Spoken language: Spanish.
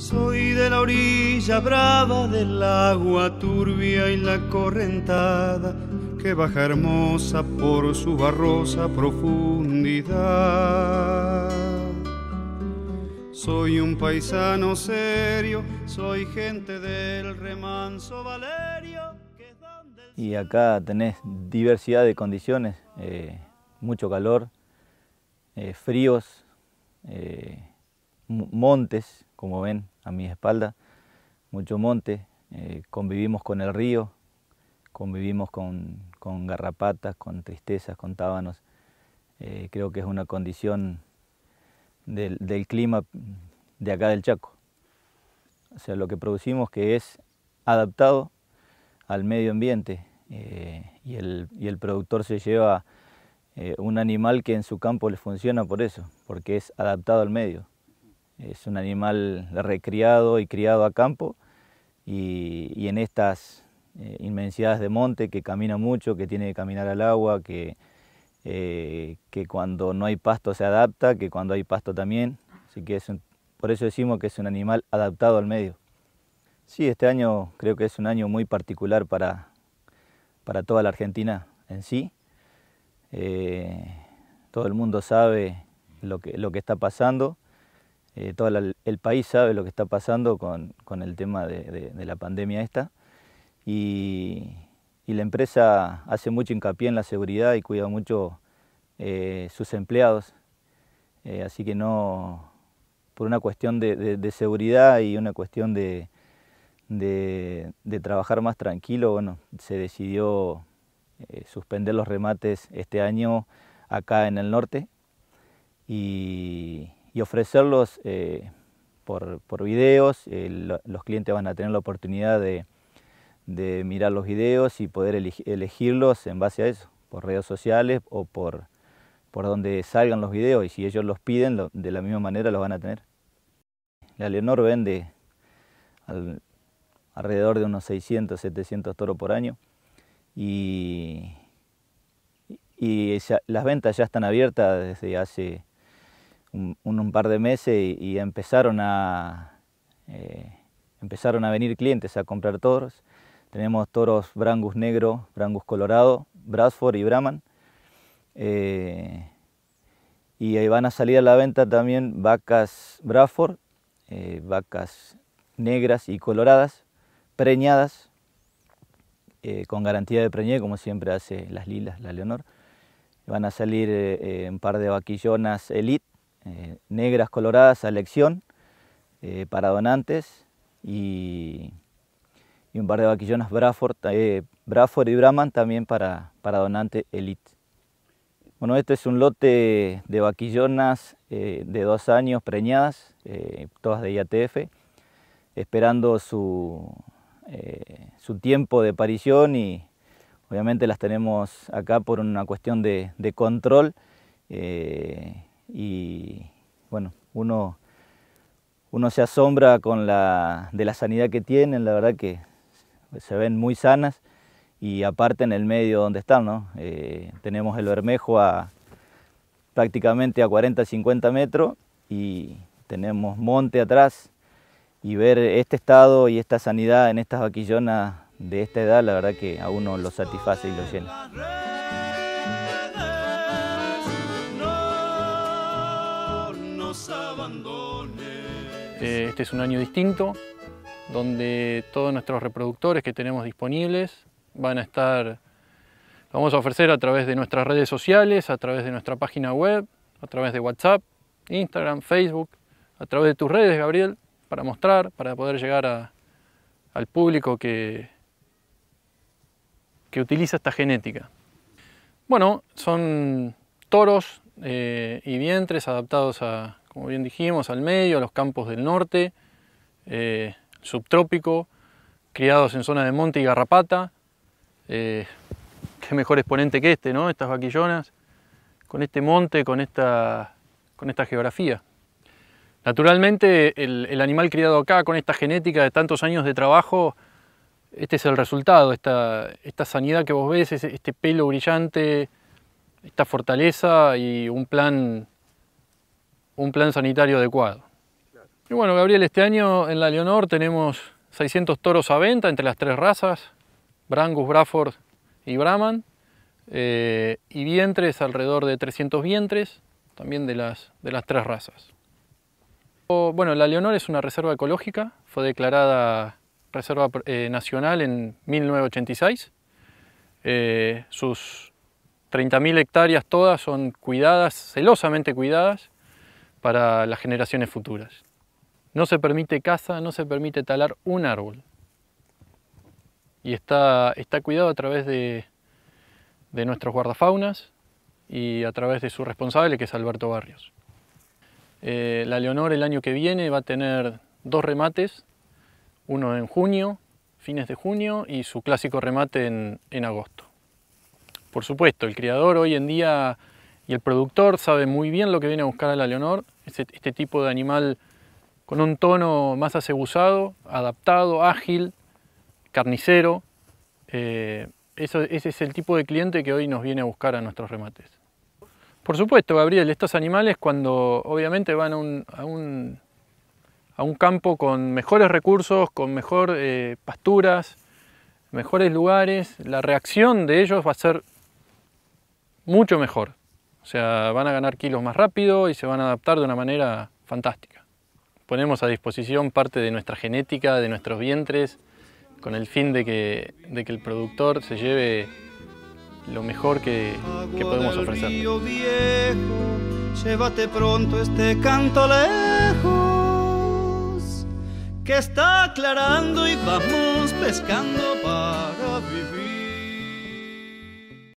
Soy de la orilla brava del agua turbia y la correntada que baja hermosa por su barrosa profundidad. Soy un paisano serio, soy gente del remanso Valerio. Y acá tenés diversidad de condiciones, eh, mucho calor, eh, fríos. Eh, montes, como ven a mi espalda, mucho monte, eh, convivimos con el río, convivimos con, garrapatas, con tristezas, con tábanos. Eh, creo que es una condición del, clima de acá del Chaco. O sea, lo que producimos que es adaptado al medio ambiente eh, y, el, productor se lleva un animal que en su campo le funciona por eso, porque es adaptado al medio. Es un animal recriado y criado a campo y, en estas eh, inmensidades de monte que camina mucho, que tiene que caminar al agua, que, eh, que cuando no hay pasto se adapta, que cuando hay pasto también. Así que por eso decimos que es un animal adaptado al medio. Sí, este año creo que es un año muy particular para, toda la Argentina en sí. Eh, todo el mundo sabe lo que, lo que está pasando eh, todo el país sabe lo que está pasando con, el tema de, la pandemia esta y, la empresa hace mucho hincapié en la seguridad y cuida mucho eh, sus empleados. Eh, así que no, por una cuestión de, seguridad y una cuestión de, trabajar más tranquilo, bueno, se decidió suspender los remates este año acá en el norte y y ofrecerlos eh, por, por, videos. Eh, los clientes van a tener la oportunidad de, de mirar los videos y poder elegirlos en base a eso, por redes sociales o por, por donde salgan los videos. Y si ellos los piden, de la misma manera los van a tener. La Leonor vende alrededor de unos 600, 700 toros por año. Y, y las ventas ya están abiertas desde hace un, par de meses y, empezaron, a, eh, empezaron a venir clientes a comprar toros. Tenemos toros Brangus negro, Brangus colorado, Bradford y Brahman. Eh, y ahí van a salir a la venta también vacas Bradford eh, vacas negras y coloradas, preñadas, con garantía de preñé, como siempre hace las lilas, la Leonor. Van a salir un par de vaquillonas Elite eh, negras coloradas a elección eh, para donantes y, un par de vaquillonas eh, Braford y Brahman también para, para donante elite. Bueno, este es un lote de vaquillonas de dos años preñadas, todas de IATF, esperando su, su tiempo de aparición y obviamente las tenemos acá por una cuestión de, control. uno se asombra con la, de la sanidad que tienen, la verdad que se ven muy sanas y aparte en el medio donde están, ¿no? Eh, tenemos el Bermejo a prácticamente a 40, 50 metros y tenemos monte atrás y ver este estado y esta sanidad en estas vaquillonas de esta edad, la verdad que a uno lo satisface y lo llena. Eh, este es un año distinto, donde todos nuestros reproductores que tenemos disponibles van a estar, vamos a ofrecer a través de nuestras redes sociales, a través de nuestra página web, a través de WhatsApp, Instagram, Facebook, a través de tus redes, Gabriel, para mostrar, para poder llegar al público que, que utiliza esta genética. Bueno, son toros eh, y vientres adaptados a, como bien dijimos, al medio, a los campos del norte, eh, subtrópico, criados en zona de monte y garrapata. Eh, qué mejor exponente que este, ¿no? Estas vaquillonas, con este monte, con esta, con esta geografía. Naturalmente, el, animal criado acá, con esta genética de tantos años de trabajo, este es el resultado, esta, esta sanidad que vos ves, este pelo brillante, esta fortaleza y un plan un plan sanitario adecuado. Y bueno, Gabriel, este año en la Leonor tenemos 600 toros a venta entre las tres razas, Brangus, Braford y Brahman, eh, y vientres alrededor de 300 vientres, también de las, de las tres razas. bueno, la Leonor es una reserva ecológica, fue declarada reserva eh, nacional en 1986. Eh, sus 30.000 hectáreas todas son cuidadas, celosamente cuidadas, para las generaciones futuras. No se permite caza, no se permite talar un árbol. Y está, está cuidado a través de, nuestros guardafaunas y a través de su responsable, que es Alberto Barrios. Eh, la Leonor el año que viene va a tener dos remates, uno en junio, fines de junio, y su clásico remate en, en agosto. Por supuesto, el criador hoy en día y el productor sabe muy bien lo que viene a buscar a la Leonor, este, este tipo de animal con un tono más asegusado, adaptado, ágil, carnicero. Eh, ese es el tipo de cliente que hoy nos viene a buscar a nuestros remates. Por supuesto, Gabriel, estos animales cuando obviamente van a un, campo con mejores recursos, con mejor eh, pasturas, mejores lugares, la reacción de ellos va a ser mucho mejor. O sea, van a ganar kilos más rápido y se van a adaptar de una manera fantástica. Ponemos a disposición parte de nuestra genética, de nuestros vientres, con el fin de que, de que el productor se lleve lo mejor que, podemos ofrecer. Llévate pronto este canto lejos, que está aclarando y vamos pescando para vivir.